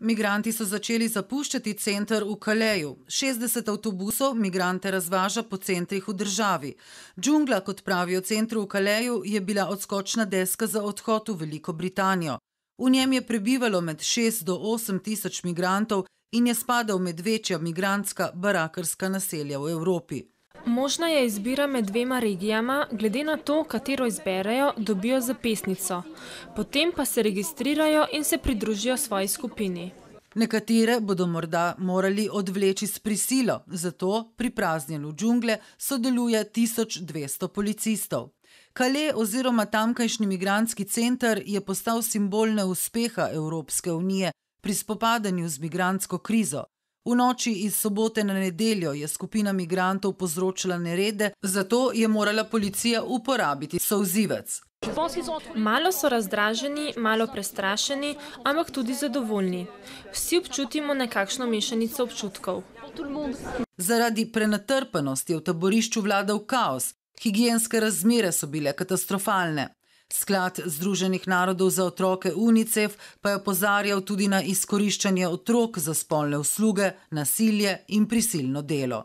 Migranti so začeli zapuščati center v Kaleju. 60 avtobusov migrante razvaža po centrih v državi. Džungla, kot pravijo centru v Kaleju, je bila odskočna deska za odhod v Veliko Britanijo. V njem je prebivalo med 6 do 8 tisoč migrantov in je spadal med večja migrantska barakarska naselja v Evropi. Možna je izbira med dvema regijama, glede na to, katero izberejo, dobijo zapisnico. Potem pa se registrirajo in se pridružijo svoji skupini. Nekatere bodo morda morali odvleči s prisilo, zato pri praznjenju džungle sodeluje 1200 policistov. Kale oziroma tamkajšnji migranski center je postal simbol neuspeha Evropske unije pri spopadanju z migransko krizo. V noči iz sobote na nedeljo je skupina migrantov povzročila nerede, zato je morala policija uporabiti sovzivec. Malo so razdraženi, malo prestrašeni, ampak tudi zadovoljni. Vsi občutimo nekakšno mešanico občutkov. Zaradi prenatrpanosti je v taborišču vladal kaos, higijenske razmere so bile katastrofalne. Sklad Združenih narodov za otroke UNICEF pa je opozarjal tudi na izkoriščanje otrok za spolne usluge, nasilje in prisilno delo.